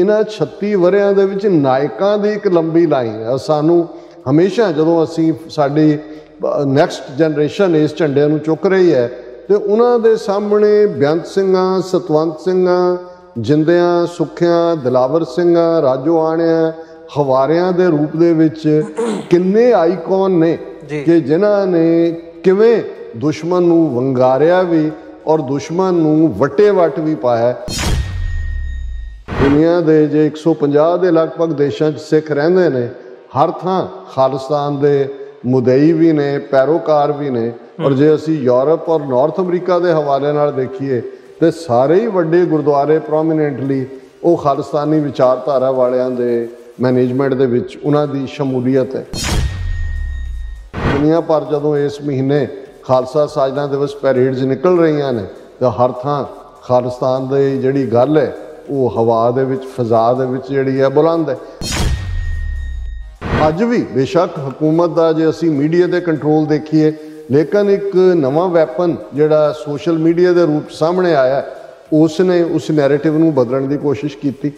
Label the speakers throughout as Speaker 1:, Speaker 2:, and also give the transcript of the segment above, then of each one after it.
Speaker 1: ਇਹਨਾਂ 36 ਵਰਿਆਂ ਦੇ ਵਿੱਚ ਨਾਇਕਾਂ ਦੀ ਇੱਕ ਲੰਬੀ ਲਾਈਨ ਹੈ ਸਾਨੂੰ ਹਮੇਸ਼ਾ ਜਦੋਂ ਅਸੀਂ ਸਾਡੀ ਨੈਕਸਟ ਜਨਰੇਸ਼ਨ ਇਸ ਝੰਡੇ ਨੂੰ ਚੁੱਕ ਰਹੀ ਹੈ ਤੇ ਉਹਨਾਂ ਦੇ ਸਾਹਮਣੇ ਬਿਆੰਤ ਸਿੰਘਾਂ ਸਤਵੰਤ ਸਿੰਘਾਂ ਜਿੰਦਿਆਂ ਸੁਖਿਆਂ ਦਿਲਾਵਰ ਸਿੰਘਾਂ ਰਾਜੋ ਆਣਿਆਂ ਹਵਾਰਿਆਂ ਦੇ ਰੂਪ ਦੇ ਵਿੱਚ ਕਿੰਨੇ ਆਈਕਨ ਨੇ ਕਿ ਜਿਨ੍ਹਾਂ ਨੇ ਕਿਵੇਂ ਦੁਸ਼ਮਣ ਨੂੰ ਵੰਗਾਰਿਆ ਵੀ ਔਰ ਦੁਸ਼ਮਣ ਨੂੰ ਵਟੇ ਵਟ ਵੀ ਪਾਇਆ ਦੁਨੀਆ ਦੇ ਜੇ 150 ਦੇ ਲਗਭਗ ਦੇਸ਼ਾਂ 'ਚ ਸਿੱਖ ਰਹਿੰਦੇ ਨੇ ਹਰ ਥਾਂ ਖਾਲਿਸਤਾਨ ਦੇ ਮੁਦਈ ਵੀ ਨੇ ਪੈਰੋਕਾਰ ਵੀ ਨੇ ਔਰ ਜੇ ਅਸੀਂ ਯੂਰਪ ਔਰ ਨਾਰਥ ਅਮਰੀਕਾ ਦੇ ਹਵਾਲੇ ਨਾਲ ਦੇਖੀਏ ਤੇ ਸਾਰੇ ਹੀ ਵੱਡੇ ਗੁਰਦੁਆਰੇ ਪ੍ਰੋਮਿਨੈਂਟਲੀ ਉਹ ਖਾਲਿਸਤਾਨੀ ਵਿਚਾਰਧਾਰਾ ਵਾਲਿਆਂ ਦੇ ਮੈਨੇਜਮੈਂਟ ਦੇ ਵਿੱਚ ਉਹਨਾਂ ਦੀ ਸ਼ਮੂਲੀਅਤ ਹੈ ਦੁਨੀਆ ਭਰ ਜਦੋਂ ਇਸ ਮਹੀਨੇ ਖਾਲਸਾ ਸਾਜਨਾ ਦਿਵਸ ਪੈਰੇਡਸ ਨਿਕਲ ਰਹੀਆਂ ਨੇ ਤਾਂ ਹਰ ਥਾਂ ਖਾਲਿਸਤਾਨ ਦੇ ਜਿਹੜੀ ਗੱਲ ਹੈ ਉਹ ਹਵਾ ਦੇ ਵਿੱਚ ਫਜ਼ਾ ਦੇ ਵਿੱਚ ਜਿਹੜੀ ਹੈ ਬੁਲੰਦ ਹੈ ਅੱਜ ਵੀ ਬੇਸ਼ੱਕ ਹਕੂਮਤ ਦਾ ਜੇ ਅਸੀਂ ਮੀਡੀਆ ਦੇ ਕੰਟਰੋਲ ਦੇਖੀਏ ਲੇਕਿਨ ਇੱਕ ਨਵਾਂ ਵੈਪਨ ਜਿਹੜਾ ਸੋਸ਼ਲ ਮੀਡੀਆ ਦੇ ਰੂਪ ਸਾਹਮਣੇ ਆਇਆ ਉਸ ਨੇ ਉਸ ਨੈਰੇਟਿਵ ਨੂੰ ਬਦਲਣ ਦੀ ਕੋਸ਼ਿਸ਼ ਕੀਤੀ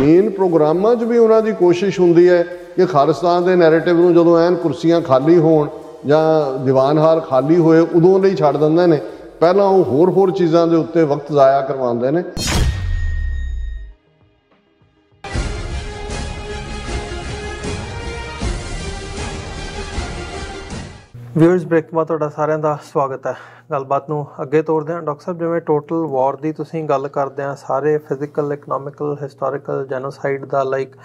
Speaker 1: ਮੇਨ ਪ੍ਰੋਗਰਾਮਾਂ 'ਚ ਵੀ ਉਹਨਾਂ ਦੀ ਕੋਸ਼ਿਸ਼ ਹੁੰਦੀ ਹੈ ਕਿ ਖਾਲਿਸਤਾਨ ਦੇ ਨੈਰੇਟਿਵ ਨੂੰ ਜਦੋਂ ਐਨ ਕੁਰਸੀਆਂ ਖਾਲੀ ਹੋਣ ਜਾਂ ਦੀਵਾਨ ਹਾਲ ਖਾਲੀ ਹੋਏ ਉਦੋਂ ਲਈ ਛੱਡ ਦਿੰਦੇ ਨੇ ਪਹਿਲਾਂ ਉਹ ਹੋਰ-ਹੋਰ ਚੀਜ਼ਾਂ ਦੇ ਉੱਤੇ ਵਕਤ ਜ਼ਾਇਆ ਕਰਵਾਉਂਦੇ ਨੇ
Speaker 2: ਵਿਊਅਰਸ ਬ੍ਰੇਕ ਮਾ ਤੁਹਾਡਾ ਸਾਰਿਆਂ ਦਾ ਸਵਾਗਤ ਹੈ ਗੱਲਬਾਤ ਨੂੰ ਅੱਗੇ ਤੋਰਦੇ ਹਾਂ ਡਾਕਟਰ ਸਾਹਿਬ ਜਿਵੇਂ ਟੋਟਲ ਵਾਰ ਦੀ ਤੁਸੀਂ ਗੱਲ ਕਰਦੇ ਆ ਸਾਰੇ ਫਿਜ਼ੀਕਲ ਇਕਨੋਮਿਕਲ ਹਿਸਟੋਰੀਕਲ ਜੈਨੋਸਾਈਡ ਦਾ ਲਾਈਕ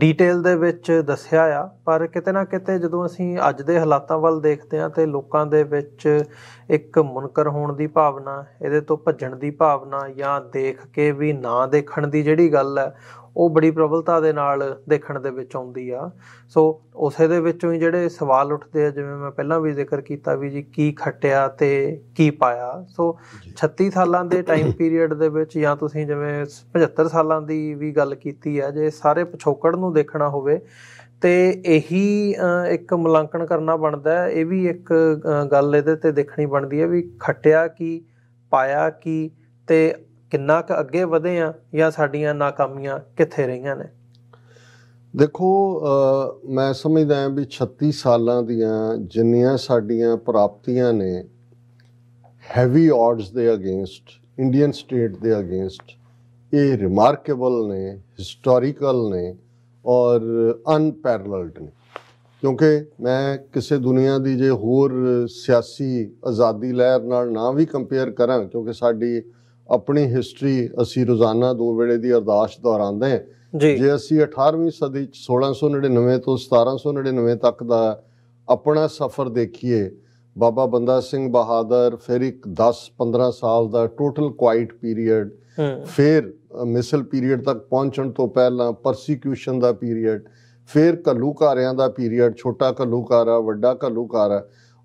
Speaker 2: ਡੀਟੇਲ ਦੇ ਵਿੱਚ ਦੱਸਿਆ ਆ ਪਰ ਕਿਤੇ ਨਾ ਕਿਤੇ ਜਦੋਂ ਅਸੀਂ ਅੱਜ ਦੇ ਹਾਲਾਤਾਂ ਵੱਲ ਦੇਖਦੇ ਹਾਂ ਤੇ ਲੋਕਾਂ ਦੇ ਵਿੱਚ ਇੱਕ ਮੁਨਕਰ ਹੋਣ ਦੀ ਭਾਵਨਾ ਇਹਦੇ ਤੋਂ ਭੱਜਣ ਦੀ ਭਾਵਨਾ ਜਾਂ ਦੇਖ ਕੇ ਵੀ ਨਾ ਦੇਖਣ ਦੀ ਜਿਹੜੀ ਗੱਲ ਹੈ ਉਹ ਬੜੀ ਪ੍ਰਬਲਤਾ ਦੇ ਨਾਲ ਦੇਖਣ ਦੇ ਵਿੱਚ ਆਉਂਦੀ ਆ ਸੋ ਉਸੇ ਦੇ ਵਿੱਚੋਂ ਹੀ ਜਿਹੜੇ ਸਵਾਲ ਉੱਠਦੇ ਆ ਜਿਵੇਂ ਮੈਂ ਪਹਿਲਾਂ ਵੀ ਜ਼ਿਕਰ ਕੀਤਾ ਵੀ ਜੀ ਕੀ ਖਟਿਆ ਤੇ ਕੀ ਪਾਇਆ ਸੋ 36 ਸਾਲਾਂ ਦੇ ਟਾਈਮ ਪੀਰੀਅਡ ਦੇ ਵਿੱਚ ਜਾਂ ਤੁਸੀਂ ਜਿਵੇਂ 75 ਸਾਲਾਂ ਦੀ ਵੀ ਗੱਲ ਕੀਤੀ ਆ ਜੇ ਸਾਰੇ ਪਿਛੋਕੜ ਨੂੰ ਦੇਖਣਾ ਹੋਵੇ ਤੇ ਇਹੀ ਇੱਕ ਮੁਲਾਂਕਣ ਕਰਨਾ ਬਣਦਾ ਹੈ ਇਹ ਵੀ ਇੱਕ ਗੱਲ ਇਹਦੇ ਤੇ ਦੇਖਣੀ ਬਣਦੀ ਹੈ ਵੀ ਖਟਿਆ ਕੀ ਪਾਇਆ ਕੀ ਤੇ ਕਿੰਨਾ ਕੁ ਅੱਗੇ ਵਧੇ ਆ ਜਾਂ ਸਾਡੀਆਂ ਨਾਕਾਮੀਆਂ ਕਿੱਥੇ ਰਹੀਆਂ ਨੇ
Speaker 1: ਦੇਖੋ ਮੈਂ ਸਮਝਦਾ ਹਾਂ ਵੀ 36 ਸਾਲਾਂ ਦੀਆਂ ਜਿੰਨੀਆਂ ਸਾਡੀਆਂ ਪ੍ਰਾਪਤੀਆਂ ਨੇ ਹੈਵੀ ਆਡਸ ਦੇ ਅਗੇਂਸਟ ਇੰਡੀਅਨ ਸਟੇਟ ਦੇ ਅਗੇਂਸਟ ਇਹ ਰਿਮਾਰਕੇਬਲ ਨੇ ਹਿਸਟੋਰੀਕਲ ਨੇ ਔਰ ਅਨਪੈਰਲਲਡ ਨੇ ਕਿਉਂਕਿ ਮੈਂ ਕਿਸੇ ਦੁਨੀਆ ਦੀ ਜੇ ਹੋਰ ਸਿਆਸੀ ਆਜ਼ਾਦੀ ਲਹਿਰ ਨਾਲ ਨਾ ਵੀ ਕੰਪੇਅਰ ਕਰਾਂ ਕਿਉਂਕਿ ਸਾਡੀ ਆਪਣੀ ਹਿਸਟਰੀ ਅਸੀਂ ਰੋਜ਼ਾਨਾ ਦੋ ਵੇਲੇ ਦੀ ਅਰਦਾਸ ਦੁਹਰਾਉਂਦੇ ਹਾਂ ਜੇ ਅਸੀਂ 18ਵੀਂ ਸਦੀ 1699 ਤੋਂ 1799 ਤੱਕ ਦਾ ਆਪਣਾ ਸਫ਼ਰ ਦੇਖੀਏ ਬਾਬਾ ਬੰਦਾ ਸਿੰਘ ਬਹਾਦਰ ਫਿਰ ਇੱਕ 10 15 ਸਾਲ ਦਾ ਟੋਟਲ ਕੁਆਇਟ ਪੀਰੀਅਡ ਫਿਰ ਮਿਸਲ ਪੀਰੀਅਡ ਤੱਕ ਪਹੁੰਚਣ ਤੋਂ ਪਹਿਲਾਂ ਪਰਸੀਕਿਊਸ਼ਨ ਦਾ ਪੀਰੀਅਡ ਫਿਰ ਘੱਲੂਕਾਰਿਆਂ ਦਾ ਪੀਰੀਅਡ ਛੋਟਾ ਘੱਲੂਕਾਰਾ ਵੱਡਾ ਘੱਲੂਕਾਰਾ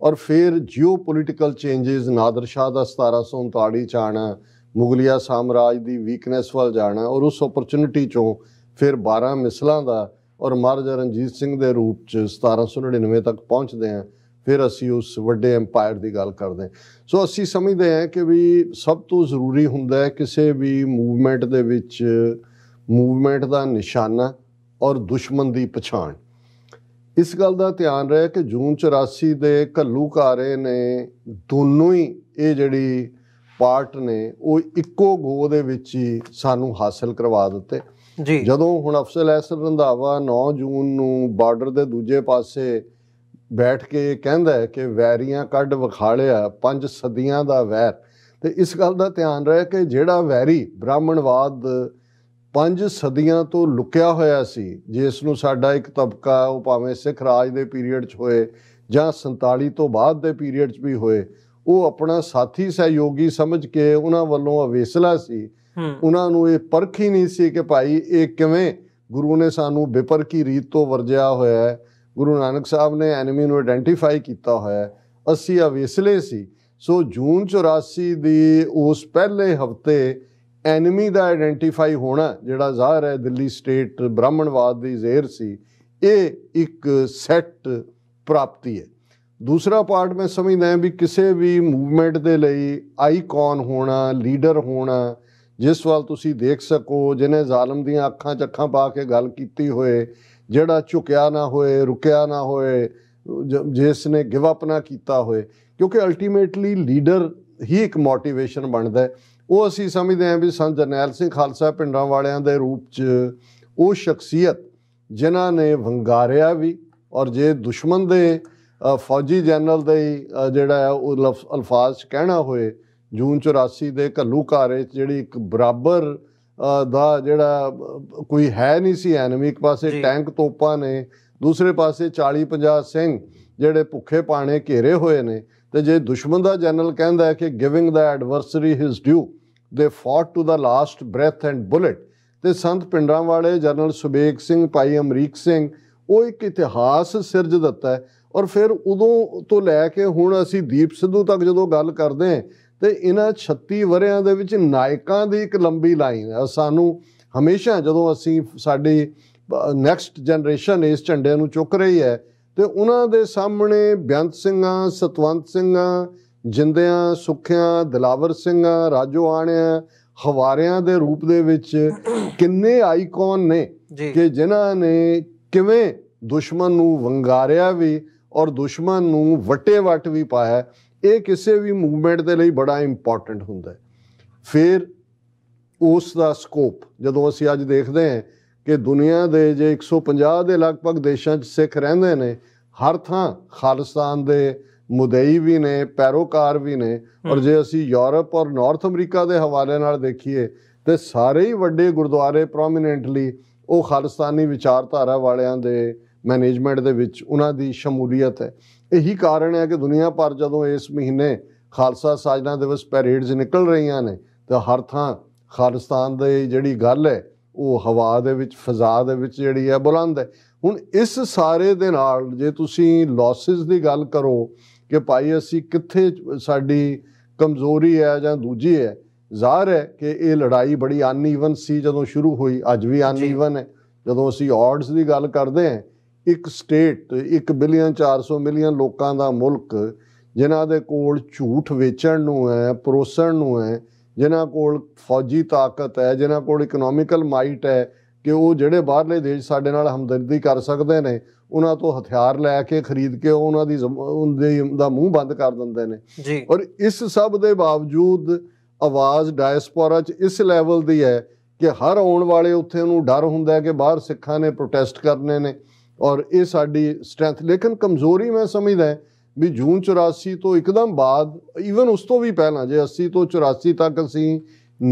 Speaker 1: ਔਰ ਫਿਰ ਜੀਓਪੋਲਿਟੀਕਲ ਚੇਂजेस ਨਾਦਰ ਸ਼ਾਹ ਦਾ 1739 ਚ ਆਣਾ ਮੁਗਲਿਆ ਸਾਮਰਾਜ ਦੀ ਵੀਕਨੈਸ ਵੱਲ ਜਾਣਾ ਔਰ ਉਸ ਓਪਰਚੁਨਿਟੀ ਚੋਂ ਫਿਰ 12 ਮਿਸਲਾਂ ਦਾ ਔਰ ਮਹਾਰਾਜਾ ਰਣਜੀਤ ਸਿੰਘ ਦੇ ਰੂਪ ਚ 1799 ਤੱਕ ਪਹੁੰਚਦੇ ਆ ਫਿਰ ਅਸੀਂ ਉਸ ਵੱਡੇ ਐਮਪਾਇਰ ਦੀ ਗੱਲ ਕਰਦੇ ਸੋ ਅਸੀਂ ਸਮਝਦੇ ਆ ਕਿ ਵੀ ਸਭ ਤੋਂ ਜ਼ਰੂਰੀ ਹੁੰਦਾ ਹੈ ਕਿਸੇ ਵੀ ਮੂਵਮੈਂਟ ਦੇ ਵਿੱਚ ਮੂਵਮੈਂਟ ਦਾ ਨਿਸ਼ਾਨਾ ਔਰ ਦੁਸ਼ਮਣ ਦੀ ਪਛਾਣ ਇਸ ਗੱਲ ਦਾ ਧਿਆਨ ਰਹੇ ਕਿ ਜੂਨ 84 ਦੇ ਘੱਲੂ ਘਾਰੇ ਨੇ ਦੋਨੋਂ ਹੀ ਇਹ ਜਿਹੜੀ ਪਾਰਟ ਨੇ ਉਹ ਇੱਕੋ ਗੋ ਦੇ ਵਿੱਚ ਹੀ ਸਾਨੂੰ ਹਾਸਲ ਕਰਵਾ ਦਿੱਤੇ ਜੀ ਜਦੋਂ ਹੁਣ ਅਫਸਲ ਐਸ ਰੰਧਾਵਾ 9 ਜੂਨ ਨੂੰ ਬਾਰਡਰ ਦੇ ਦੂਜੇ ਪਾਸੇ ਬੈਠ ਕੇ ਕਹਿੰਦਾ ਹੈ ਕਿ ਵੈਰੀਆਂ ਕੱਢ ਵਿਖਾ ਲਿਆ ਪੰਜ ਸਦੀਆਂ ਦਾ ਵੈਰ ਤੇ ਇਸ ਗੱਲ ਦਾ ਧਿਆਨ ਰਹਿ ਕਿ ਜਿਹੜਾ ਵੈਰੀ ਬ੍ਰਾਹਮਣਵਾਦ ਪੰਜ ਸਦੀਆਂ ਤੋਂ ਲੁਕਿਆ ਹੋਇਆ ਸੀ ਜਿਸ ਨੂੰ ਸਾਡਾ ਇੱਕ ਤਬਕਾ ਉਹ ਭਾਵੇਂ ਸਿੱਖ ਰਾਜ ਦੇ ਪੀਰੀਅਡ 'ਚ ਹੋਏ ਜਾਂ 47 ਤੋਂ ਬਾਅਦ ਦੇ ਪੀਰੀਅਡ 'ਚ ਵੀ ਹੋਏ ਉਹ ਆਪਣਾ ਸਾਥੀ ਸਹਿਯੋਗੀ ਸਮਝ ਕੇ ਉਹਨਾਂ ਵੱਲੋਂ ਅਵੇਸਲਾ ਸੀ ਉਹਨਾਂ ਨੂੰ ਇਹ ਪਰਖ ਹੀ ਨਹੀਂ ਸੀ ਕਿ ਭਾਈ ਇਹ ਕਿਵੇਂ ਗੁਰੂ ਨੇ ਸਾਨੂੰ ਬੇਪਰਕੀ ਰੀਤ ਤੋਂ ਵਰਜਿਆ ਹੋਇਆ ਹੈ ਗੁਰੂ ਨਾਨਕ ਸਾਹਿਬ ਨੇ ਐਨਮੀ ਨੂੰ ਆਇਡੈਂਟੀਫਾਈ ਕੀਤਾ ਹੋਇਆ ਹੈ ਅਸੀਂ ਅਵੇਸਲੇ ਸੀ ਸੋ ਜੂਨ 84 ਦੀ ਉਸ ਪਹਿਲੇ ਹਫਤੇ ਐਨਮੀ ਦਾ ਆਇਡੈਂਟੀਫਾਈ ਹੋਣਾ ਜਿਹੜਾ ਜ਼ਾਹਰ ਹੈ ਦਿੱਲੀ ਸਟੇਟ ਬ੍ਰਾਹਮਣਵਾਦ ਦੀ ਜ਼ੇਰ ਸੀ ਇਹ ਇੱਕ ਸੈੱਟ ਪ੍ਰਾਪਤੀ ਹੈ ਦੂਸਰਾ ਪਾਰਟ ਮੈਂ ਸਮਝਦਾ ਵੀ ਕਿਸੇ ਵੀ ਮੂਵਮੈਂਟ ਦੇ ਲਈ ਆਈਕਨ ਹੋਣਾ ਲੀਡਰ ਹੋਣਾ ਜਿਸ ਵੱਲ ਤੁਸੀਂ ਦੇਖ ਸਕੋ ਜਿਹਨੇ ਜ਼ਾਲਮ ਦੀਆਂ ਅੱਖਾਂ ਚੱਖਾਂ ਪਾ ਕੇ ਗੱਲ ਕੀਤੀ ਹੋਏ ਜਿਹੜਾ ਝੁਕਿਆ ਨਾ ਹੋਏ ਰੁਕਿਆ ਨਾ ਹੋਏ ਜਿਸ ਨੇ ਗਿਵ ਅਪ ਨਾ ਕੀਤਾ ਹੋਏ ਕਿਉਂਕਿ ਅਲਟੀਮੇਟਲੀ ਲੀਡਰ ਹੀ ਇੱਕ ਮੋਟੀਵੇਸ਼ਨ ਬਣਦਾ ਹੈ ਉਹ ਅਸੀਂ ਸਮਝਦੇ ਹਾਂ ਵੀ ਸੰਤ ਜਰਨੈਲ ਸਿੰਘ ਖਾਲਸਾ ਪਿੰਡਾਂ ਵਾਲਿਆਂ ਦੇ ਰੂਪ 'ਚ ਉਹ ਸ਼ਖਸੀਅਤ ਜਿਨ੍ਹਾਂ ਨੇ ਵੰਗਾਰਿਆ ਵੀ ਔਰ ਜੇ ਦੁਸ਼ਮਣ ਦੇ ਫੌਜੀ ਜਨਰਲ ਦੇ ਜਿਹੜਾ ਹੈ ਉਹ ਅਲਫਾਜ਼ ਕਹਿਣਾ ਹੋਏ ਜੂਨ 84 ਦੇ ਘੱਲੂ ਘਾਰੇ ਜਿਹੜੀ ਇੱਕ ਬਰਾਬਰ ਦਾ ਜਿਹੜਾ ਕੋਈ ਹੈ ਨਹੀਂ ਸੀ ਐਨਮੀ ਇੱਕ ਪਾਸੇ ਟੈਂਕ ਤੋਪਾਂ ਨੇ ਦੂਸਰੇ ਪਾਸੇ 40 50 ਸਿੰਘ ਜਿਹੜੇ ਭੁੱਖੇ ਪਾਣੇ ਘੇਰੇ ਹੋਏ ਨੇ ਤੇ ਜੇ ਦੁਸ਼ਮਣ ਦਾ ਜਨਰਲ ਕਹਿੰਦਾ ਹੈ ਕਿ giving the ਐਡਵਰਸਰੀ his due they fought to the last breath and bullet ਤੇ ਸੰਤ ਪਿੰਡਰਾਂ ਵਾਲੇ ਜਨਰਲ ਸੁਬੇਗ ਸਿੰਘ ਭਾਈ ਅਮਰੀਕ ਸਿੰਘ ਉਹ ਇੱਕ ਇਤਿਹਾਸ ਸਿਰਜ ਦਿੱਤਾ ਹੈ ਔਰ ਫਿਰ ਉਦੋਂ ਤੋਂ ਲੈ ਕੇ ਹੁਣ ਅਸੀਂ ਦੀਪ ਸਿੱਧੂ ਤੱਕ ਜਦੋਂ ਗੱਲ ਕਰਦੇ ਹਾਂ ਤੇ ਇਹਨਾਂ 36 ਵਰਿਆਂ ਦੇ ਵਿੱਚ ਨਾਇਕਾਂ ਦੀ ਇੱਕ ਲੰਬੀ ਲਾਈਨ ਹੈ ਸਾਨੂੰ ਹਮੇਸ਼ਾ ਜਦੋਂ ਅਸੀਂ ਸਾਡੀ ਨੈਕਸਟ ਜਨਰੇਸ਼ਨ ਇਸ ਝੰਡੇ ਨੂੰ ਚੁੱਕ ਰਹੀ ਹੈ ਤੇ ਉਹਨਾਂ ਦੇ ਸਾਹਮਣੇ ਬਿਆੰਤ ਸਿੰਘਾਂ ਸਤਵੰਤ ਸਿੰਘਾਂ ਜਿੰਦਿਆਂ ਸੁਖਿਆਂ ਦਿਲਾਵਰ ਸਿੰਘਾਂ ਰਾਜੋ ਆਣਿਆਂ ਹਵਾਰਿਆਂ ਦੇ ਰੂਪ ਦੇ ਵਿੱਚ ਕਿੰਨੇ ਆਈਕਨ ਨੇ ਕਿ ਜਿਨ੍ਹਾਂ ਨੇ ਕਿਵੇਂ ਦੁਸ਼ਮਣ ਨੂੰ ਵੰਗਾਰਿਆ ਵੀ ਔਰ ਦੁਸ਼ਮਣ ਨੂੰ ਵਟੇ ਵਟ ਵੀ ਪਾਇਆ ਇਹ ਕਿਸੇ ਵੀ ਮੂਵਮੈਂਟ ਦੇ ਲਈ ਬੜਾ ਇੰਪੋਰਟੈਂਟ ਹੁੰਦਾ ਹੈ ਫਿਰ ਉਸ ਦਾ ਸਕੋਪ ਜਦੋਂ ਅਸੀਂ ਅੱਜ ਦੇਖਦੇ ਹਾਂ ਕਿ ਦੁਨੀਆ ਦੇ ਜੇ 150 ਦੇ ਲਗਭਗ ਦੇਸ਼ਾਂ 'ਚ ਸਿੱਖ ਰਹਿੰਦੇ ਨੇ ਹਰ ਥਾਂ ਖਾਲਿਸਤਾਨ ਦੇ ਮੁਦਈ ਵੀ ਨੇ ਪੈਰੋਕਾਰ ਵੀ ਨੇ ਔਰ ਜੇ ਅਸੀਂ ਯੂਰਪ ਔਰ ਨਾਰਥ ਅਮਰੀਕਾ ਦੇ ਹਵਾਲੇ ਨਾਲ ਦੇਖੀਏ ਤੇ ਸਾਰੇ ਹੀ ਵੱਡੇ ਗੁਰਦੁਆਰੇ ਪ੍ਰੋਮਿਨੈਂਟਲੀ ਉਹ ਖਾਲਿਸਤਾਨੀ ਵਿਚਾਰਧਾਰਾ ਵਾਲਿਆਂ ਦੇ ਮੈਨੇਜਮੈਂਟ ਦੇ ਵਿੱਚ ਉਹਨਾਂ ਦੀ ਸ਼ਮੂਲੀਅਤ ਹੈ ਇਹੀ ਕਾਰਨ ਹੈ ਕਿ ਦੁਨੀਆ ਭਰ ਜਦੋਂ ਇਸ ਮਹੀਨੇ ਖਾਲਸਾ ਸਾਜਨਾ ਦਿਵਸ ਪੈਰੇਡਸ ਨਿਕਲ ਰਹੀਆਂ ਨੇ ਤਾਂ ਹਰ ਥਾਂ ਖਾਲਸਤਾਨ ਦੀ ਜਿਹੜੀ ਗੱਲ ਹੈ ਉਹ ਹਵਾ ਦੇ ਵਿੱਚ ਫਜ਼ਾ ਦੇ ਵਿੱਚ ਜਿਹੜੀ ਹੈ ਬੁਲੰਦ ਹੈ ਹੁਣ ਇਸ ਸਾਰੇ ਦੇ ਨਾਲ ਜੇ ਤੁਸੀਂ ਲਾਸਸ ਦੀ ਗੱਲ ਕਰੋ ਕਿ ਭਾਈ ਅਸੀਂ ਕਿੱਥੇ ਸਾਡੀ ਕਮਜ਼ੋਰੀ ਹੈ ਜਾਂ ਦੂਜੀ ਹੈ ਜ਼ਾਹਰ ਹੈ ਕਿ ਇਹ ਲੜਾਈ ਬੜੀ ਅਨਈਵਨ ਸੀ ਜਦੋਂ ਸ਼ੁਰੂ ਹੋਈ ਅੱਜ ਵੀ ਅਨਈਵਨ ਹੈ ਜਦੋਂ ਅਸੀਂ ਆਡਸ ਦੀ ਗੱਲ ਕਰਦੇ ਹਾਂ ਇੱਕ ਸਟੇਟ 1 ਬਿਲੀਅਨ 400 ਮਿਲੀਅਨ ਲੋਕਾਂ ਦਾ ਮੁਲਕ ਜਿਨ੍ਹਾਂ ਦੇ ਕੋਲ ਝੂਠ ਵੇਚਣ ਨੂੰ ਹੈ ਪਰੋਸਣ ਨੂੰ ਹੈ ਜਿਨ੍ਹਾਂ ਕੋਲ ਫੌਜੀ ਤਾਕਤ ਹੈ ਜਿਨ੍ਹਾਂ ਕੋਲ ਇਕਨੋਮਿਕਲ ਮਾਈਟ ਹੈ ਕਿ ਉਹ ਜਿਹੜੇ ਬਾਹਰਲੇ ਦੇਸ਼ ਸਾਡੇ ਨਾਲ ਹਮਦਰਦੀ ਕਰ ਸਕਦੇ ਨੇ ਉਹਨਾਂ ਤੋਂ ਹਥਿਆਰ ਲੈ ਕੇ ਖਰੀਦ ਕੇ ਉਹਨਾਂ ਦੀ ਉਹਦੇ ਦਾ ਮੂੰਹ ਬੰਦ ਕਰ ਦਿੰਦੇ ਨੇ ਔਰ ਇਸ ਸਭ ਦੇ ਬਾਵਜੂਦ ਆਵਾਜ਼ ਡਾਇਸਪੋਰਾ 'ਚ ਇਸ ਲੈਵਲ ਦੀ ਹੈ ਕਿ ਹਰ ਆਉਣ ਵਾਲੇ ਉੱਥੇ ਨੂੰ ਡਰ ਹੁੰਦਾ ਹੈ ਕਿ ਬਾਹਰ ਸਿੱਖਾਂ ਨੇ ਪ੍ਰੋਟੈਸਟ ਕਰਨੇ ਨੇ ਔਰ ਇਹ ਸਾਡੀ ਸਟਰੈਂਥ ਲੇਕਿਨ ਕਮਜ਼ੋਰੀ ਮੈਂ ਸਮਝਦਾ ਵੀ ਜੂਨ 84 ਤੋਂ ਇੱਕਦਮ ਬਾਅਦ ਈਵਨ ਉਸ ਤੋਂ ਵੀ ਪਹਿਲਾਂ ਜੇ 80 ਤੋਂ 84 ਤੱਕ ਅਸੀਂ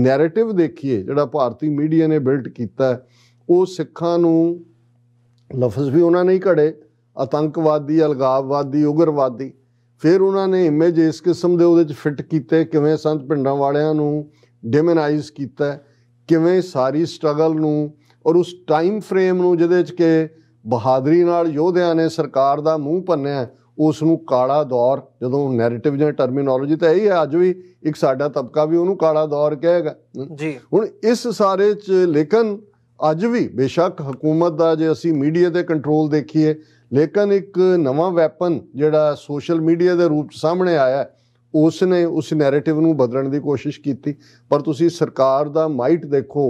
Speaker 1: ਨੈਰੇਟਿਵ ਦੇਖੀਏ ਜਿਹੜਾ ਭਾਰਤੀ ਮੀਡੀਆ ਨੇ ਬਿਲਡ ਕੀਤਾ ਉਹ ਸਿੱਖਾਂ ਨੂੰ ਲਫ਼ਜ਼ ਵੀ ਉਹਨਾਂ ਨੇ ਹੀ ਘੜੇ ਆਤੰਕਵਾਦੀ ਅਲਗਾਵਵਾਦੀ ਉਗਰਵਾਦੀ ਫਿਰ ਉਹਨਾਂ ਨੇ ਇਮੇਜ ਇਸ ਕਿਸਮ ਦੇ ਉਹਦੇ ਚ ਫਿੱਟ ਕੀਤੇ ਕਿਵੇਂ ਸੰਤ ਪਿੰਡਾਂ ਵਾਲਿਆਂ ਨੂੰ ਡਿਮਨਾਈਜ਼ ਕੀਤਾ ਕਿਵੇਂ ਸਾਰੀ ਸਟਰਗਲ ਨੂੰ ਔਰ ਉਸ ਟਾਈਮ ਫਰੇਮ ਨੂੰ ਜਿਹਦੇ ਚ ਕਿ ਬਹਾਦਰੀ ਨਾਲ ਯੋਧਿਆਂ ਨੇ ਸਰਕਾਰ ਦਾ ਮੂੰਹ ਭੰਨਿਆ ਉਸ ਨੂੰ ਕਾਲਾ ਦੌਰ ਜਦੋਂ ਨੈਰੇਟਿਵ ਜਾਂ ਟਰਮੀਨੋਲੋਜੀ ਤਾਂ ਇਹੀ ਹੈ ਅੱਜ ਵੀ ਇੱਕ ਸਾਡਾ ਤਬਕਾ ਵੀ ਉਹਨੂੰ ਕਾਲਾ ਦੌਰ ਕਹੇਗਾ ਜੀ ਹੁਣ ਇਸ ਸਾਰੇ ਚ ਲੇਕਿਨ ਅੱਜ ਵੀ ਬੇਸ਼ੱਕ ਹਕੂਮਤ ਦਾ ਜੇ ਅਸੀਂ ਮੀਡੀਆ ਦੇ ਕੰਟਰੋਲ ਦੇਖੀਏ ਲੇਕਿਨ ਇੱਕ ਨਵਾਂ ਵੈਪਨ ਜਿਹੜਾ ਸੋਸ਼ਲ ਮੀਡੀਆ ਦੇ ਰੂਪ ਸਾਹਮਣੇ ਆਇਆ ਉਸ ਨੇ ਉਸ ਨੈਰੇਟਿਵ ਨੂੰ ਬਦਲਣ ਦੀ ਕੋਸ਼ਿਸ਼ ਕੀਤੀ ਪਰ ਤੁਸੀਂ ਸਰਕਾਰ ਦਾ ਮਾਈਟ ਦੇਖੋ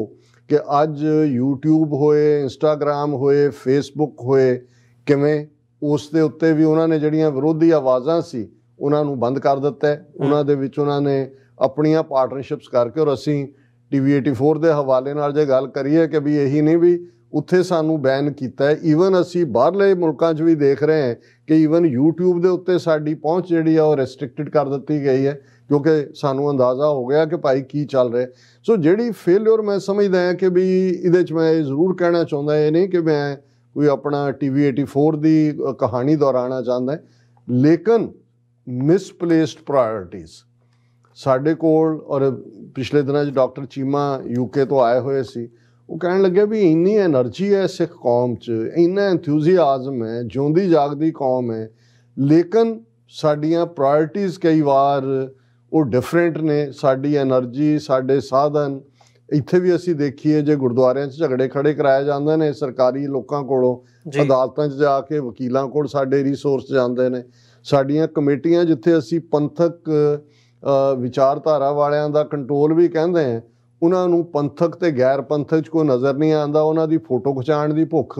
Speaker 1: ਕਿ ਅੱਜ YouTube ਹੋਏ Instagram ਹੋਏ Facebook ਹੋਏ ਕਿਵੇਂ ਉਸ ਦੇ ਉੱਤੇ ਵੀ ਉਹਨਾਂ ਨੇ ਜਿਹੜੀਆਂ ਵਿਰੋਧੀ ਆਵਾਜ਼ਾਂ ਸੀ ਉਹਨਾਂ ਨੂੰ ਬੰਦ ਕਰ ਦਿੱਤਾ ਉਹਨਾਂ ਦੇ ਵਿੱਚ ਉਹਨਾਂ ਨੇ ਆਪਣੀਆਂ ਪਾਰਟਨਰਸ਼ਿਪਸ ਕਰਕੇ ਔਰ ਅਸੀਂ TV84 ਦੇ ਹਵਾਲੇ ਨਾਲ ਜੇ ਗੱਲ ਕਰੀਏ ਕਿ ਵੀ ਇਹੀ ਨਹੀਂ ਵੀ ਉੱਥੇ ਸਾਨੂੰ ਬੈਨ ਕੀਤਾ ਹੈ ਈਵਨ ਅਸੀਂ ਬਾਹਰਲੇ ਮੁਲਕਾਂ 'ਚ ਵੀ ਦੇਖ ਰਹੇ ਹਾਂ ਕਿ ਈਵਨ YouTube ਦੇ ਉੱਤੇ ਸਾਡੀ ਪਹੁੰਚ ਜਿਹੜੀ ਆ ਉਹ ਰੈਸਟ੍ਰਿਕਟਡ ਕਰ ਦਿੱਤੀ ਗਈ ਹੈ ਕਿਉਂਕਿ ਸਾਨੂੰ ਅੰਦਾਜ਼ਾ ਹੋ ਗਿਆ ਕਿ ਭਾਈ ਕੀ ਚੱਲ ਰਿਹਾ ਸੋ ਜਿਹੜੀ ਫੇਲਿਅਰ ਮੈਂ ਸਮਝਦਾ ਹਾਂ ਕਿ ਵੀ ਇਹਦੇ ਚ ਮੈਂ ਇਹ ਜ਼ਰੂਰ ਕਹਿਣਾ ਚਾਹੁੰਦਾ ਇਹ ਨਹੀਂ ਕਿ ਮੈਂ ਕੋਈ ਆਪਣਾ ਟੀਵੀ 84 ਦੀ ਕਹਾਣੀ ਦੁਹਰਾਣਾ ਚਾਹੁੰਦਾ ਲੇਕਿਨ ਮਿਸਪਲੇਸਡ ਪ੍ਰਾਇੋਰਟੀਜ਼ ਸਾਡੇ ਕੋਲ ਔਰ ਪਿਛਲੇ ਦਿਨਾਂ 'ਚ ਡਾਕਟਰ ਚੀਮਾ ਯੂਕੇ ਤੋਂ ਆਏ ਹੋਏ ਸੀ ਉਹ ਕਹਿਣ ਲੱਗੇ ਵੀ ਇੰਨੀ એનર્ਜੀ ਹੈ ਸਿੱਖ ਕੌਮ 'ਚ ਇੰਨਾ ਐਂਥੂਸੀਆਜ਼ਮ ਹੈ ਜਿਉਂਦੀ ਜਾਗਦੀ ਕੌਮ ਹੈ ਲੇਕਿਨ ਸਾਡੀਆਂ ਪ੍ਰਾਇੋਰਟੀਜ਼ ਕਈ ਵਾਰ ਉਹ ਡਿਫਰੈਂਟ ਨੇ ਸਾਡੀ એનર્ਜੀ ਸਾਡੇ ਸਾਧਨ ਇੱਥੇ ਵੀ ਅਸੀਂ ਦੇਖੀਏ ਜੇ ਗੁਰਦੁਆਰਿਆਂ 'ਚ ਝਗੜੇ ਖੜੇ ਕਰਾਏ ਜਾਂਦੇ ਨੇ ਸਰਕਾਰੀ ਲੋਕਾਂ ਕੋਲੋਂ ਅਦਾਲਤਾਂ 'ਚ ਜਾ ਕੇ ਵਕੀਲਾਂ ਕੋਲ ਸਾਡੇ ਰਿਸੋਰਸ ਜਾਂਦੇ ਨੇ ਸਾਡੀਆਂ ਕਮੇਟੀਆਂ ਜਿੱਥੇ ਅਸੀਂ ਪੰਥਕ ਵਿਚਾਰਧਾਰਾ ਵਾਲਿਆਂ ਦਾ ਕੰਟਰੋਲ ਵੀ ਕਹਿੰਦੇ ਆ ਉਹਨਾਂ ਨੂੰ ਪੰਥਕ ਤੇ ਗੈਰ ਪੰਥਕ 'ਚ ਕੋਈ ਨਜ਼ਰ ਨਹੀਂ ਆਉਂਦਾ ਉਹਨਾਂ ਦੀ ਫੋਟੋ ਖਿਚਾਉਣ ਦੀ ਭੁੱਖ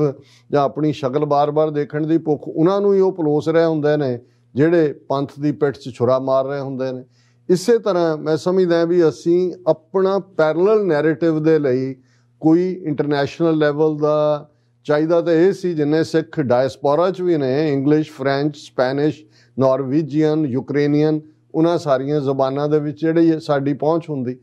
Speaker 1: ਜਾਂ ਆਪਣੀ ਸ਼ਕਲ ਬਾਰ-ਬਾਰ ਦੇਖਣ ਦੀ ਭੁੱਖ ਉਹਨਾਂ ਨੂੰ ਹੀ ਉਹ ਪਲੋਸ ਰਹੇ ਹੁੰਦੇ ਨੇ ਜਿਹੜੇ ਪੰਥ ਦੀ ਪਿੱਠ 'ਚ ਛੁਰਾ ਮਾਰ ਰਹੇ ਹੁੰਦੇ ਨੇ ਇਸੇ ਤਰ੍ਹਾਂ ਮੈਂ ਸਮਝਦਾ ਵੀ ਅਸੀਂ ਆਪਣਾ ਪੈਰਲਲ ਨੈਰੇਟਿਵ ਦੇ ਲਈ ਕੋਈ ਇੰਟਰਨੈਸ਼ਨਲ ਲੈਵਲ ਦਾ ਚਾਹੀਦਾ ਤਾਂ ਇਹ ਸੀ ਜਿੰਨੇ ਸਿੱਖ ਡਾਇਸਪੋਰਾ ਚ ਵੀ ਨੇ English French Spanish Norwegian Ukrainian ਉਹਨਾਂ ਸਾਰੀਆਂ ਜ਼ਬਾਨਾਂ ਦੇ ਵਿੱਚ ਜਿਹੜੀ ਸਾਡੀ ਪਹੁੰਚ ਹੁੰਦੀ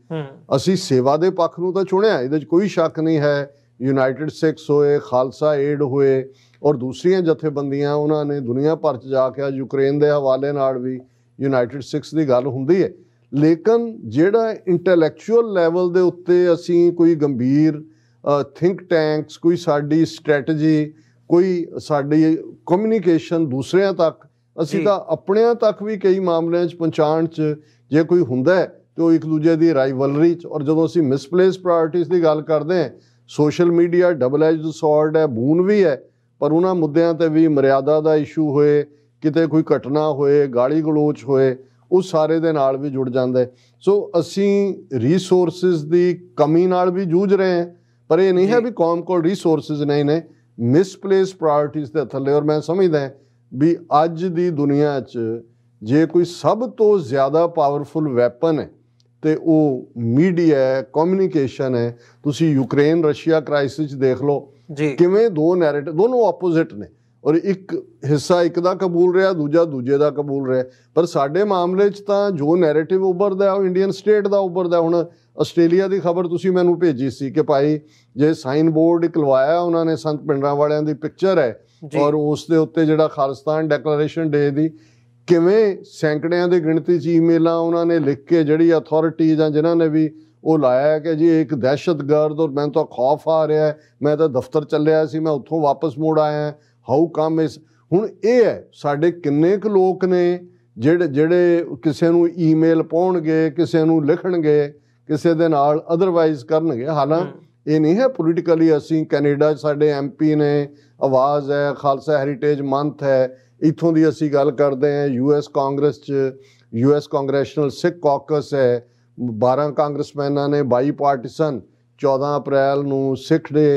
Speaker 1: ਅਸੀਂ ਸੇਵਾ ਦੇ ਪੱਖ ਨੂੰ ਤਾਂ ਚੁਣਿਆ ਇਹਦੇ ਵਿੱਚ ਕੋਈ ਸ਼ੱਕ ਨਹੀਂ ਹੈ ਯੂਨਾਈਟਿਡ ਸਿੱਖਸ ਹੋਏ ਖਾਲਸਾ ਏਡ ਹੋਏ ਔਰ ਦੂਸਰੀਆਂ ਜਥੇਬੰਦੀਆਂ ਉਹਨਾਂ ਨੇ ਦੁਨੀਆ ਭਰ 'ਚ ਜਾ ਕੇ ਯੂਕਰੇਨ ਦੇ ਹਵਾਲੇ ਨਾਲ ਵੀ ਯੂਨਾਈਟਿਡ ਸਿਕਸ ਦੀ ਗੱਲ ਹੁੰਦੀ ਹੈ ਲੇਕਿਨ ਜਿਹੜਾ ਇੰਟੈਲੈਕਚੁਅਲ ਲੈਵਲ ਦੇ ਉੱਤੇ ਅਸੀਂ ਕੋਈ ਗੰਭੀਰ ਥਿੰਕ ਟੈਂਕਸ ਕੋਈ ਸਾਡੀ ਸਟ੍ਰੈਟਜੀ ਕੋਈ ਸਾਡੀ ਕਮਿਊਨੀਕੇਸ਼ਨ ਦੂਸਰਿਆਂ ਤੱਕ ਅਸੀਂ ਤਾਂ ਆਪਣਿਆਂ ਤੱਕ ਵੀ ਕਈ ਮਾਮਲਿਆਂ 'ਚ ਪਹੁੰਚਾਣ 'ਚ ਜੇ ਕੋਈ ਹੁੰਦਾ ਹੈ ਤੇ ਉਹ ਇੱਕ ਦੂਜੇ ਦੀ ਰਾਈਵਲਰੀ 'ਚ ਔਰ ਜਦੋਂ ਅਸੀਂ ਮਿਸਪਲੇਸ ਪ੍ਰਾਇੋਰਟੀਆਂ ਦੀ ਗੱਲ ਕਰਦੇ ਹਾਂ social media double edged sword ਹੈ ਬੂਨ ਵੀ ਹੈ ਪਰ ਉਹਨਾਂ ਮੁੱਦਿਆਂ ਤੇ ਵੀ ਮਰਿਆਦਾ ਦਾ ਇਸ਼ੂ ਹੋਏ ਕਿਤੇ ਕੋਈ ਘਟਨਾ ਹੋਏ ਗਾਲੀ ਗਲੋਚ ਹੋਏ ਉਹ ਸਾਰੇ ਦੇ ਨਾਲ ਵੀ ਜੁੜ ਜਾਂਦਾ ਸੋ ਅਸੀਂ ਰਿਸੋਰਸਸ ਦੀ ਕਮੀ ਨਾਲ ਵੀ ਜੂਝ ਰਹੇ ਹਾਂ ਪਰ ਇਹ ਨਹੀਂ ਹੈ ਵੀ ਕੌਮ ਕੋਲ ਰਿਸੋਰਸਸ ਨਹੀਂ ਨੇ ਮਿਸਪਲੇਸ ਪ੍ਰਾਇੋਰਟੀਆਂ ਦੇ ਥੱਲੇ ਔਰ ਮੈਂ ਸਮਝਦਾ ਵੀ ਅੱਜ ਦੀ ਦੁਨੀਆ 'ਚ ਜੇ ਕੋਈ ਸਭ ਤੋਂ ਜ਼ਿਆਦਾ ਪਾਵਰਫੁਲ ਵੈਪਨ ਹੈ ਤੇ ਉਹ ਮੀਡੀਆ ਹੈ ਕਮਿਊਨੀਕੇਸ਼ਨ ਹੈ ਤੁਸੀਂ ਯੂਕਰੇਨ ਰਸ਼ੀਆ ਕ੍ਰਾਈਸਿਸ ਦੇਖ ਲਓ ਕਿਵੇਂ ਦੋ ਨੈਰੇਟਿਵ ਦੋਨੋਂ ਆਪੋਜ਼ਿਟ ਨੇ ਔਰ ਇੱਕ ਹਿੱਸਾ ਇੱਕ ਦਾ ਕਬੂਲ ਰਿਹਾ ਦੂਜਾ ਦੂਜੇ ਦਾ ਕਬੂਲ ਰਿਹਾ ਪਰ ਸਾਡੇ ਮਾਮਲੇ 'ਚ ਤਾਂ ਜੋ ਨੈਰੇਟਿਵ ਉੱਭਰਦਾ ਉਹ ਇੰਡੀਅਨ ਸਟੇਟ ਦਾ ਉੱਭਰਦਾ ਹੁਣ ਆਸਟ੍ਰੇਲੀਆ ਦੀ ਖਬਰ ਤੁਸੀਂ ਮੈਨੂੰ ਭੇਜੀ ਸੀ ਕਿ ਭਾਈ ਜੇ ਸਾਈਨ ਬੋਰਡ ਲਵਾਇਆ ਉਹਨਾਂ ਨੇ ਸੰਤ ਪਿੰਡਰਾ ਵਾਲਿਆਂ ਦੀ ਪਿਕਚਰ ਹੈ ਔਰ ਉਸ ਦੇ ਉੱਤੇ ਜਿਹੜਾ ਖਾਲਸਤਾਨ ਡੈਕਲੇਰੇਸ਼ਨ ਡੇ ਦੀ ਕਿਵੇਂ ਸੈਂਕੜਿਆਂ ਦੀ ਗਿਣਤੀ 'ਚ ਈਮੇਲਾਂ ਉਹਨਾਂ ਨੇ ਲਿਖ ਕੇ ਜਿਹੜੀ ਅਥਾਰਟੀ ਜਾਂ ਜਿਨ੍ਹਾਂ ਨੇ ਵੀ ਉਹ ਲਾਇਆ ਕਿ ਜੀ ਇੱਕ ਦਹਿਸ਼ਤਗਰਦ ਔਰ ਮੈਨੂੰ ਤਾਂ ਖੌਫ ਆ ਰਿਹਾ ਹੈ ਮੈਂ ਤਾਂ ਦਫ਼ਤਰ ਚੱਲਿਆ ਸੀ ਮੈਂ ਉੱਥੋਂ ਵਾਪਸ ਮੋੜ ਆਇਆ ਹਾਊ ਕਮ ਇਸ ਹੁਣ ਇਹ ਹੈ ਸਾਡੇ ਕਿੰਨੇ ਕੁ ਲੋਕ ਨੇ ਜਿਹੜੇ ਜਿਹੜੇ ਕਿਸੇ ਨੂੰ ਈਮੇਲ ਪਾਉਣਗੇ ਕਿਸੇ ਨੂੰ ਲਿਖਣਗੇ ਕਿਸੇ ਦੇ ਨਾਲ ਅਦਰਵਾਈਜ਼ ਕਰਨਗੇ ਹਾਲਾਂ ਇਹ ਨਹੀਂ ਹੈ ਪੋਲੀਟੀਕਲੀ ਅਸੀਂ ਕੈਨੇਡਾ ਸਾਡੇ ਐਮਪੀ ਨੇ ਆਵਾਜ਼ ਹੈ ਖਾਲਸਾ ਹੈਰੀਟੇਜ ਮੰਥ ਹੈ ਇਥੋਂ ਦੀ ਅਸੀਂ ਗੱਲ ਕਰਦੇ ਹਾਂ ਯੂਐਸ ਕਾਂਗਰਸ ਚ ਯੂਐਸ ਕਾਂਗਰੈਸ਼ਨਲ ਸਿੱਖ ਕਾਕਸ ਹੈ 12 ਕਾਂਗਰਸਮੈਨਾਂ ਨੇ ਬਾਈ ਪਾਰਟੀਸਨ 14 ਅਪ੍ਰੈਲ ਨੂੰ ਸਿੱਖ ਦੇ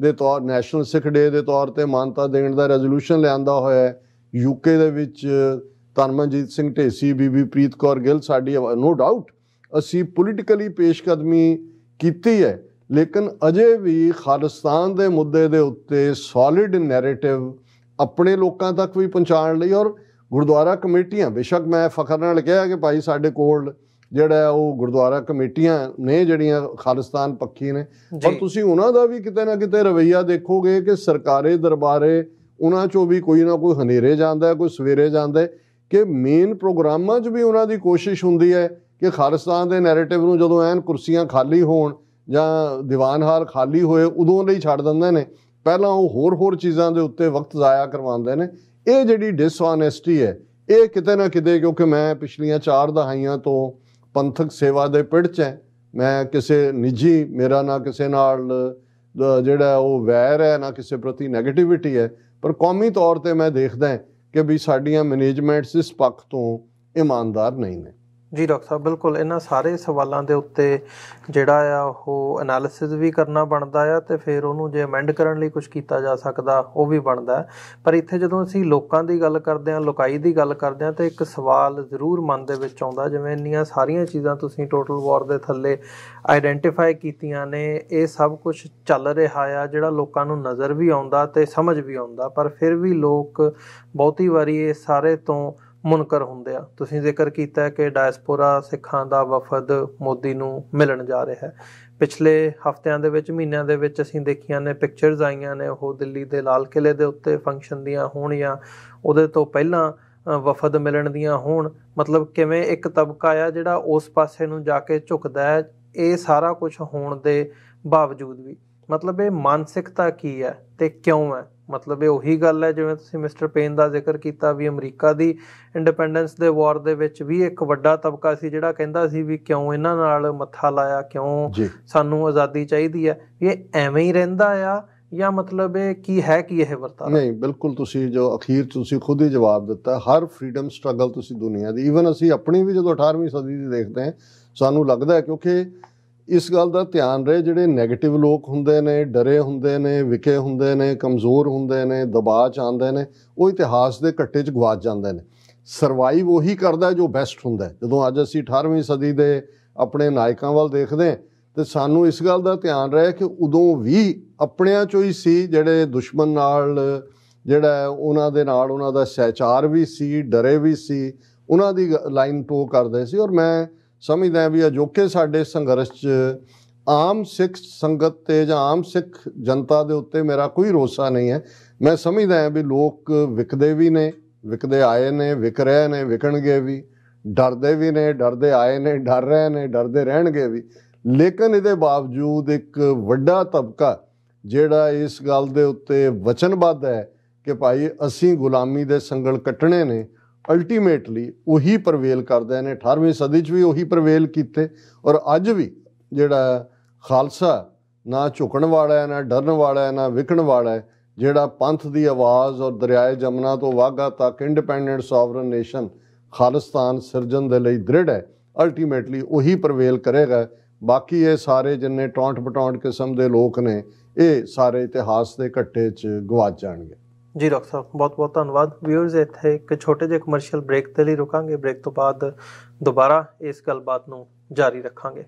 Speaker 1: ਦੇ ਤੌਰ ਨੈਸ਼ਨਲ ਸਿੱਖ ਡੇ ਦੇ ਤੌਰ ਤੇ ਮਾਨਤਾ ਦੇਣ ਦਾ ਰੈਜ਼ੋਲੂਸ਼ਨ ਲਿਆਂਦਾ ਹੋਇਆ ਯੂਕੇ ਦੇ ਵਿੱਚ ਤਨਮਨਜੀਤ ਸਿੰਘ ਢੇਸੀ ਬੀਬੀ ਪ੍ਰੀਤ ਕੌਰ ਗਿੱਲ ਸਾਡੀ ਨੋ ਡਾਊਟ ਅਸੀਂ ਪੋਲੀਟੀਕਲੀ ਪੇਸ਼ਕਦਮੀ ਕੀਤੀ ਹੈ ਲੇਕਿਨ ਅਜੇ ਵੀ ਖਾਲਿਸਤਾਨ ਦੇ ਮੁੱਦੇ ਦੇ ਉੱਤੇ ਸੋਲਿਡ ਨੈਰੇਟਿਵ ਆਪਣੇ ਲੋਕਾਂ ਤੱਕ ਵੀ ਪਹੁੰਚਾਉਣ ਲਈ ਔਰ ਗੁਰਦੁਆਰਾ ਕਮੇਟੀਆਂ ਬੇਸ਼ੱਕ ਮੈਂ ਫਖਰ ਨਾਲ ਕਿਹਾ ਕਿ ਭਾਈ ਸਾਡੇ ਕੋਲ ਜਿਹੜਾ ਉਹ ਗੁਰਦੁਆਰਾ ਕਮੇਟੀਆਂ ਨੇ ਜਿਹੜੀਆਂ ਖਾਲਿਸਤਾਨ ਪੱਖੀ ਨੇ ਪਰ ਤੁਸੀਂ ਉਹਨਾਂ ਦਾ ਵੀ ਕਿਤੇ ਨਾ ਕਿਤੇ ਰਵਈਆ ਦੇਖੋਗੇ ਕਿ ਸਰਕਾਰੇ ਦਰਬਾਰੇ ਉਹਨਾਂ ਚੋਂ ਵੀ ਕੋਈ ਨਾ ਕੋਈ ਹਨੇਰੇ ਜਾਂਦਾ ਕੋਈ ਸਵੇਰੇ ਜਾਂਦਾ ਕਿ ਮੇਨ ਪ੍ਰੋਗਰਾਮਾਂ 'ਚ ਵੀ ਉਹਨਾਂ ਦੀ ਕੋਸ਼ਿਸ਼ ਹੁੰਦੀ ਹੈ ਕਿ ਖਾਲਿਸਤਾਨ ਦੇ ਨੈਰੇਟਿਵ ਨੂੰ ਜਦੋਂ ਐਨ ਕੁਰਸੀਆਂ ਖਾਲੀ ਹੋਣ ਜਾਂ ਦੀਵਾਨ ਹਾਲ ਖਾਲੀ ਹੋਏ ਉਦੋਂ ਲਈ ਛੱਡ ਦਿੰਦੇ ਨੇ ਪਹਿਲਾਂ ਉਹ ਹੋਰ-ਹੋਰ ਚੀਜ਼ਾਂ ਦੇ ਉੱਤੇ ਵਕਤ ਜ਼ਾਇਆ ਕਰਵਾਉਂਦੇ ਨੇ ਇਹ ਜਿਹੜੀ ਡਿਸਹੋਨੈਸਟੀ ਹੈ ਇਹ ਕਿਤੇ ਨਾ ਕਿਤੇ ਕਿਉਂਕਿ ਮੈਂ ਪਿਛਲੀਆਂ ਚਾਰ ਦਹਾਈਆਂ ਤੋਂ ਪੰਥਕ ਸੇਵਾ ਦੇ ਪਿੜ 'ਚ ਹੈ ਮੈਂ ਕਿਸੇ ਨਿੱਜੀ ਮੇਰਾ ਨਾ ਕਿਸੇ ਨਾਲ ਜਿਹੜਾ ਉਹ ਵੈਰ ਹੈ ਨਾ ਕਿਸੇ ਪ੍ਰਤੀ 네ਗੇਟਿਵਿਟੀ ਹੈ ਪਰ ਕੌਮੀ ਤੌਰ ਤੇ ਮੈਂ ਦੇਖਦਾ ਕਿ ਵੀ ਸਾਡੀਆਂ ਮੈਨੇਜਮੈਂਟਸ ਇਸ ਪੱਖ ਤੋਂ ਇਮਾਨਦਾਰ ਨਹੀਂ ਨੇ
Speaker 2: ਜੀ ਡਾਕਟਰ ਸਾਹਿਬ ਬਿਲਕੁਲ ਇਹਨਾਂ ਸਾਰੇ ਸਵਾਲਾਂ ਦੇ ਉੱਤੇ ਜਿਹੜਾ ਆ ਉਹ ਐਨਾਲਿਸਿਸ ਵੀ ਕਰਨਾ ਬਣਦਾ ਆ ਤੇ ਫਿਰ ਉਹਨੂੰ ਜੇ ਅਮੈਂਡ ਕਰਨ ਲਈ ਕੁਝ ਕੀਤਾ ਜਾ ਸਕਦਾ ਉਹ ਵੀ ਬਣਦਾ ਪਰ ਇੱਥੇ ਜਦੋਂ ਅਸੀਂ ਲੋਕਾਂ ਦੀ ਗੱਲ ਕਰਦੇ ਆ ਲੋਕਾਈ ਦੀ ਗੱਲ ਕਰਦੇ ਆ ਤਾਂ ਇੱਕ ਸਵਾਲ ਜ਼ਰੂਰ ਮਨ ਦੇ ਵਿੱਚ ਆਉਂਦਾ ਜਿਵੇਂ ਇੰਨੀਆਂ ਸਾਰੀਆਂ ਚੀਜ਼ਾਂ ਤੁਸੀਂ ਟੋਟਲ ਵਾਰ ਦੇ ਥੱਲੇ ਆਈਡੈਂਟੀਫਾਈ ਕੀਤੀਆਂ ਨੇ ਇਹ ਸਭ ਕੁਝ ਚੱਲ ਰਿਹਾ ਆ ਜਿਹੜਾ ਲੋਕਾਂ ਨੂੰ ਨਜ਼ਰ ਵੀ ਆਉਂਦਾ ਤੇ ਸਮਝ ਵੀ ਆਉਂਦਾ ਪਰ ਫਿਰ ਵੀ ਲੋਕ ਬਹੁਤੀ ਵਾਰੀ ਇਹ ਸਾਰੇ ਤੋਂ ਮੁਨਕਰ ਹੁੰਦੇ ਆ ਤੁਸੀਂ ਜ਼ਿਕਰ ਕੀਤਾ ਕਿ ਡਾਇਸਪੋਰਾ ਸਿੱਖਾਂ ਦਾ ਵਫਦ ਮੋਦੀ ਨੂੰ ਮਿਲਣ ਜਾ ਰਿਹਾ ਹੈ ਪਿਛਲੇ ਹਫ਼ਤਿਆਂ ਦੇ ਵਿੱਚ ਮਹੀਨਿਆਂ ਦੇ ਵਿੱਚ ਅਸੀਂ ਦੇਖੀਆਂ ਨੇ ਪਿਕਚਰਸ ਆਈਆਂ ਨੇ ਉਹ ਦਿੱਲੀ ਦੇ ਲਾਲ ਕਿਲੇ ਦੇ ਉੱਤੇ ਫੰਕਸ਼ਨ ਦੀਆਂ ਹੋਣ ਜਾਂ ਉਹਦੇ ਤੋਂ ਪਹਿਲਾਂ ਵਫਦ ਮਿਲਣ ਦੀਆਂ ਹੋਣ ਮਤਲਬ ਕਿਵੇਂ ਇੱਕ ਤਬਕਾ ਆ ਜਿਹੜਾ ਉਸ ਪਾਸੇ ਨੂੰ ਜਾ ਕੇ ਝੁਕਦਾ ਹੈ ਇਹ ਸਾਰਾ ਕੁਝ ਹੋਣ ਦੇ ਬਾਵਜੂਦ ਵੀ ਮਤਲਬ ਇਹ ਮਾਨਸਿਕਤਾ ਕੀ ਹੈ ਤੇ ਕਿਉਂ ਹੈ ਮਤਲਬ ਇਹ ਉਹੀ ਗੱਲ ਹੈ ਜਿਵੇਂ ਤੁਸੀਂ ਮਿਸਟਰ ਪੇਨ ਦਾ ਜ਼ਿਕਰ ਕੀਤਾ ਵੀ ਅਮਰੀਕਾ ਦੀ ਇੰਡੀਪੈਂਡੈਂਸ ਦੇ ਵਾਰ ਦੇ ਵਿੱਚ ਵੀ ਇੱਕ ਵੱਡਾ ਤਬਕਾ ਸੀ ਜਿਹੜਾ ਕਹਿੰਦਾ ਸੀ ਵੀ ਕਿਉਂ ਇਹਨਾਂ ਨਾਲ ਮੱਥਾ ਲਾਇਆ ਕਿਉਂ ਸਾਨੂੰ ਆਜ਼ਾਦੀ ਚਾਹੀਦੀ ਹੈ ਇਹ ਐਵੇਂ ਹੀ ਰਹਿੰਦਾ ਆ ਜਾਂ ਮਤਲਬ ਇਹ ਕੀ ਹੈ ਕੀ ਇਹ ਵਰਤਾਰਾ
Speaker 1: ਨਹੀਂ ਬਿਲਕੁਲ ਤੁਸੀਂ ਜੋ ਅਖੀਰ ਤੁਸੀਂ ਖੁਦ ਹੀ ਜਵਾਬ ਦਿੱਤਾ ਹਰ ਫਰੀडम ਸਟਰਗਲ ਤੁਸੀਂ ਦੁਨੀਆ ਦੀ ਇਵਨ ਅਸੀਂ ਆਪਣੀ ਵੀ ਜਦੋਂ 18ਵੀਂ ਸਦੀ ਦੀ ਦੇਖਦੇ ਹਾਂ ਸਾਨੂੰ ਲੱਗਦਾ ਹੈ ਕਿਉਂਕਿ ਇਸ ਗੱਲ ਦਾ ਧਿਆਨ ਰਹੇ ਜਿਹੜੇ 네ਗੇਟਿਵ ਲੋਕ ਹੁੰਦੇ ਨੇ ਡਰੇ ਹੁੰਦੇ ਨੇ ਵਿਕੇ ਹੁੰਦੇ ਨੇ ਕਮਜ਼ੋਰ ਹੁੰਦੇ ਨੇ ਦਬਾਅ ਚ ਆਉਂਦੇ ਨੇ ਉਹ ਇਤਿਹਾਸ ਦੇ ਕੱਟੇ ਚ ਗਵਾਚ ਜਾਂਦੇ ਨੇ ਸਰਵਾਈਵ ਉਹੀ ਕਰਦਾ ਜੋ ਬੈਸਟ ਹੁੰਦਾ ਜਦੋਂ ਅੱਜ ਅਸੀਂ 18ਵੀਂ ਸਦੀ ਦੇ ਆਪਣੇ ਨਾਇਕਾਂ ਵੱਲ ਦੇਖਦੇ ਹਾਂ ਤੇ ਸਾਨੂੰ ਇਸ ਗੱਲ ਦਾ ਧਿਆਨ ਰਹੇ ਕਿ ਉਦੋਂ ਵੀ ਆਪਣਿਆਂ ਚੋਂ ਹੀ ਸੀ ਜਿਹੜੇ ਦੁਸ਼ਮਣ ਨਾਲ ਜਿਹੜਾ ਉਹਨਾਂ ਦੇ ਨਾਲ ਉਹਨਾਂ ਦਾ ਸਹਿਚਾਰ ਵੀ ਸੀ ਡਰੇ ਵੀ ਸੀ ਉਹਨਾਂ ਦੀ ਲਾਈਨ ਟੋ ਕਰਦੇ ਸੀ ਔਰ ਮੈਂ ਸਮਝਦਾ ਵੀ ਅਜੋਕੇ ਸਾਡੇ ਸੰਘਰਸ਼ 'ਚ ਆਮ ਸਿੱਖ ਸੰਗਤ ਤੇ ਜਾਂ ਆਮ ਸਿੱਖ ਜਨਤਾ ਦੇ ਉੱਤੇ ਮੇਰਾ ਕੋਈ ਰੋਸਾ ਨਹੀਂ ਹੈ ਮੈਂ ਸਮਝਦਾ ਹਾਂ ਵੀ ਲੋਕ ਵਿਕਦੇ ਵੀ ਨੇ ਵਿਕਦੇ ਆਏ ਨੇ ਵਿਕ ਰਹੇ ਨੇ ਵਿਕਣਗੇ ਵੀ ਡਰਦੇ ਵੀ ਨੇ ਡਰਦੇ ਆਏ ਨੇ ਡਰ ਰਹੇ ਨੇ ਡਰਦੇ ਰਹਿਣਗੇ ਵੀ ਲੇਕਿਨ ਇਹਦੇ ਬਾਵਜੂਦ ਇੱਕ ਵੱਡਾ ਤਬਕਾ ਜਿਹੜਾ ਇਸ ਗੱਲ ਦੇ ਉੱਤੇ ਵਚਨਬੱਧ ਹੈ ਕਿ ਭਾਈ ਅਸੀਂ ਗੁਲਾਮੀ ਦੇ ਸੰਗਲ ਕੱਟਣੇ ਨੇ ਅਲਟੀਮੇਟਲੀ ਉਹੀ ਪ੍ਰਵੇਲ ਕਰਦੇ ਨੇ 18ਵੀਂ ਸਦੀ 'ਚ ਵੀ ਉਹੀ ਪ੍ਰਵੇਲ ਕੀਤੇ ਔਰ ਅੱਜ ਵੀ ਜਿਹੜਾ ਖਾਲਸਾ ਨਾ ਝੁਕਣ ਵਾਲਾ ਹੈ ਨਾ ਡਰਨ ਵਾਲਾ ਹੈ ਨਾ ਵਿਕਣ ਵਾਲਾ ਹੈ ਜਿਹੜਾ ਪੰਥ ਦੀ ਆਵਾਜ਼ ਔਰ ਦਰਿਆਏ ਜਮਨਾ ਤੋਂ ਵਾਗਾ ਤੱਕ ਇੰਡੀਪੈਂਡੈਂਟ ਸੋਵਰਨ ਨੇਸ਼ਨ ਖਾਲਿਸਤਾਨ ਸਿਰਜਣ ਦੇ ਲਈ ਦ੍ਰਿੜ ਹੈ ਅਲਟੀਮੇਟਲੀ ਉਹੀ ਪ੍ਰਵੇਲ ਕਰੇਗਾ ਬਾਕੀ ਇਹ ਸਾਰੇ ਜਿੰਨੇ ਟੌਂਟ ਪਟੌਂਟ ਕਿਸਮ ਦੇ ਲੋਕ ਨੇ ਇਹ ਸਾਰੇ ਇਤਿਹਾਸ ਦੇ ਘੱਟੇ 'ਚ ਗਵਾਚ ਜਾਣਗੇ
Speaker 2: ਜੀ ਡਾਕਟਰ ਸਾਹਿਬ ਬਹੁਤ ਬਹੁਤ ਧੰਨਵਾਦ ਵੀਅਰਸ ਇੱਥੇ ਇੱਕ ਛੋਟੇ ਜਿਹੇ ਕਮਰਸ਼ੀਅਲ ਬ੍ਰੇਕ ਤੇ ਲਈ ਰੁਕਾਂਗੇ ਬ੍ਰੇਕ ਤੋਂ ਬਾਅਦ ਦੁਬਾਰਾ ਇਸ ਗੱਲਬਾਤ ਨੂੰ ਜਾਰੀ ਰੱਖਾਂਗੇ